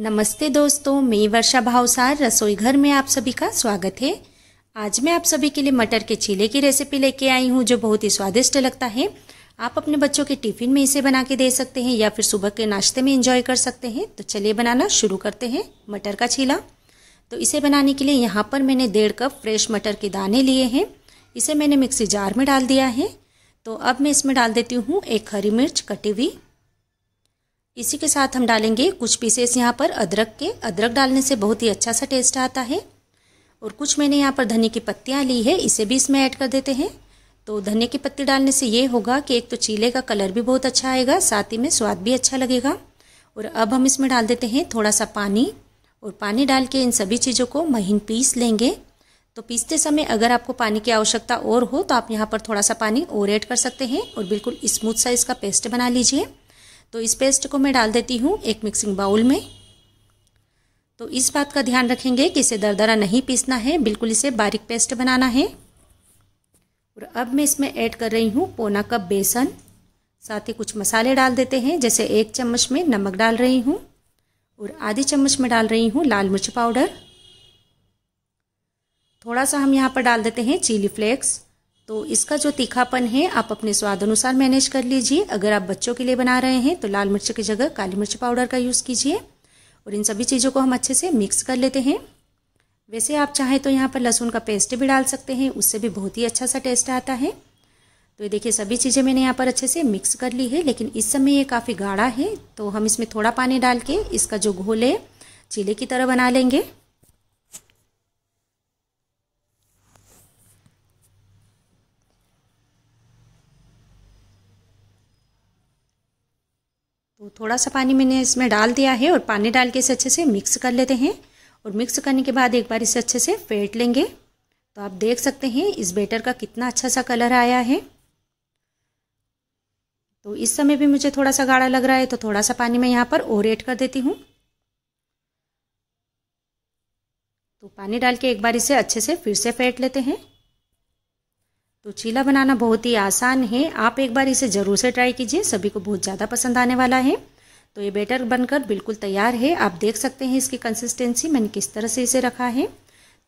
नमस्ते दोस्तों मैं वर्षा भावसार रसोई घर में आप सभी का स्वागत है आज मैं आप सभी के लिए मटर के चीले की रेसिपी लेके आई हूँ जो बहुत ही स्वादिष्ट लगता है आप अपने बच्चों के टिफिन में इसे बना के दे सकते हैं या फिर सुबह के नाश्ते में इंजॉय कर सकते हैं तो चलिए बनाना शुरू करते हैं मटर का चीला तो इसे बनाने के लिए यहाँ पर मैंने डेढ़ कप फ्रेश मटर के दाने लिए हैं इसे मैंने मिक्सी जार में डाल दिया है तो अब मैं इसमें डाल देती हूँ एक हरी मिर्च कटी हुई इसी के साथ हम डालेंगे कुछ पीसेस यहाँ पर अदरक के अदरक डालने से बहुत ही अच्छा सा टेस्ट आता है और कुछ मैंने यहाँ पर धनिया की पत्तियाँ ली है इसे भी इसमें ऐड कर देते हैं तो धनिया की पत्ती डालने से ये होगा कि एक तो चीले का कलर भी बहुत अच्छा आएगा साथ ही में स्वाद भी अच्छा लगेगा और अब हम इसमें डाल देते हैं थोड़ा सा पानी और पानी डाल के इन सभी चीज़ों को महीन पीस लेंगे तो पीसते समय अगर आपको पानी की आवश्यकता और हो तो आप यहाँ पर थोड़ा सा पानी और ऐड कर सकते हैं और बिल्कुल स्मूथ साइज़ का पेस्ट बना लीजिए तो इस पेस्ट को मैं डाल देती हूँ एक मिक्सिंग बाउल में तो इस बात का ध्यान रखेंगे कि इसे दरदरा नहीं पीसना है बिल्कुल इसे बारीक पेस्ट बनाना है और अब मैं इसमें ऐड कर रही हूँ पौना कप बेसन साथ ही कुछ मसाले डाल देते हैं जैसे एक चम्मच में नमक डाल रही हूँ और आधी चम्मच में डाल रही हूँ लाल मिर्च पाउडर थोड़ा सा हम यहाँ पर डाल देते हैं चिली फ्लेक्स तो इसका जो तीखापन है आप अपने स्वाद अनुसार मैनेज कर लीजिए अगर आप बच्चों के लिए बना रहे हैं तो लाल मिर्च की जगह काली मिर्च पाउडर का यूज़ कीजिए और इन सभी चीज़ों को हम अच्छे से मिक्स कर लेते हैं वैसे आप चाहें तो यहाँ पर लहसुन का पेस्ट भी डाल सकते हैं उससे भी बहुत ही अच्छा सा टेस्ट आता है तो ये देखिए सभी चीज़ें मैंने यहाँ पर अच्छे से मिक्स कर ली है लेकिन इस समय ये काफ़ी गाढ़ा है तो हम इसमें थोड़ा पानी डाल के इसका जो घोल है चीले की तरह बना लेंगे तो थोड़ा सा पानी मैंने इसमें डाल दिया है और पानी डाल के इसे अच्छे से मिक्स कर लेते हैं और मिक्स करने के बाद एक बार इसे अच्छे से फेंट लेंगे तो आप देख सकते हैं इस बेटर का कितना अच्छा सा कलर आया है तो इस समय भी मुझे थोड़ा सा गाढ़ा लग रहा है तो थोड़ा सा पानी मैं यहाँ पर और एड कर देती हूँ तो पानी डाल के एक बार इसे अच्छे से फिर से फेंट लेते हैं तो चीला बनाना बहुत ही आसान है आप एक बार इसे ज़रूर से ट्राई कीजिए सभी को बहुत ज़्यादा पसंद आने वाला है तो ये बेटर बनकर बिल्कुल तैयार है आप देख सकते हैं इसकी कंसिस्टेंसी मैंने किस तरह से इसे रखा है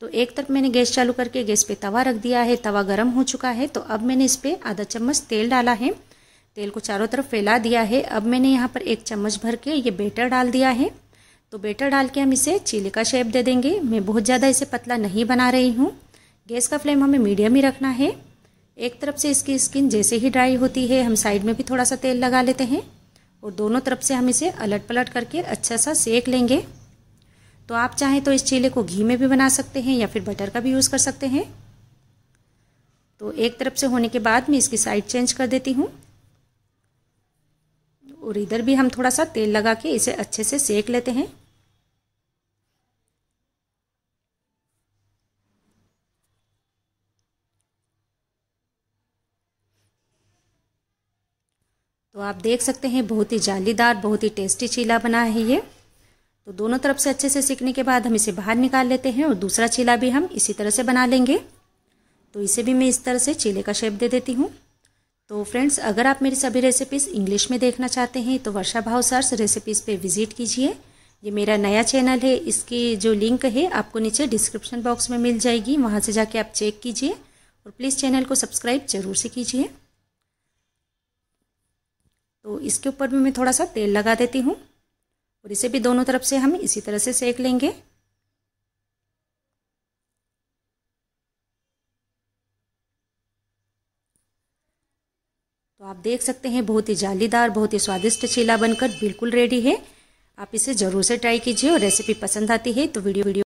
तो एक तरफ मैंने गैस चालू करके गैस पे तवा रख दिया है तवा गर्म हो चुका है तो अब मैंने इस पर आधा चम्मच तेल डाला है तेल को चारों तरफ फैला दिया है अब मैंने यहाँ पर एक चम्मच भर के ये बेटर डाल दिया है तो बेटर डाल के हम इसे चीले का शेप दे देंगे मैं बहुत ज़्यादा इसे पतला नहीं बना रही हूँ गैस का फ्लेम हमें मीडियम ही रखना है एक तरफ से इसकी स्किन जैसे ही ड्राई होती है हम साइड में भी थोड़ा सा तेल लगा लेते हैं और दोनों तरफ से हम इसे अलट पलट करके अच्छा सा सेक लेंगे तो आप चाहें तो इस चीले को घी में भी बना सकते हैं या फिर बटर का भी यूज़ कर सकते हैं तो एक तरफ से होने के बाद मैं इसकी साइड चेंज कर देती हूँ और इधर भी हम थोड़ा सा तेल लगा के इसे अच्छे से सेक लेते हैं तो आप देख सकते हैं बहुत ही जालीदार बहुत ही टेस्टी चीला बना है ये तो दोनों तरफ से अच्छे से सीखने के बाद हम इसे बाहर निकाल लेते हैं और दूसरा चीला भी हम इसी तरह से बना लेंगे तो इसे भी मैं इस तरह से चीले का शेप दे देती हूँ तो फ्रेंड्स अगर आप मेरी सभी रेसिपीज़ इंग्लिश में देखना चाहते हैं तो वर्षा भाव सर्स रेसिपीज़ पे विज़िट कीजिए ये मेरा नया चैनल है इसकी जो लिंक है आपको नीचे डिस्क्रिप्शन बॉक्स में मिल जाएगी वहाँ से जाके आप चेक कीजिए और प्लीज़ चैनल को सब्सक्राइब जरूर से कीजिए तो इसके ऊपर भी मैं थोड़ा सा तेल लगा देती हूँ और इसे भी दोनों तरफ से हम इसी तरह से सेक लेंगे तो आप देख सकते हैं बहुत ही जालीदार बहुत ही स्वादिष्ट चीला बनकर बिल्कुल रेडी है आप इसे ज़रूर से ट्राई कीजिए और रेसिपी पसंद आती है तो वीडियो वीडियो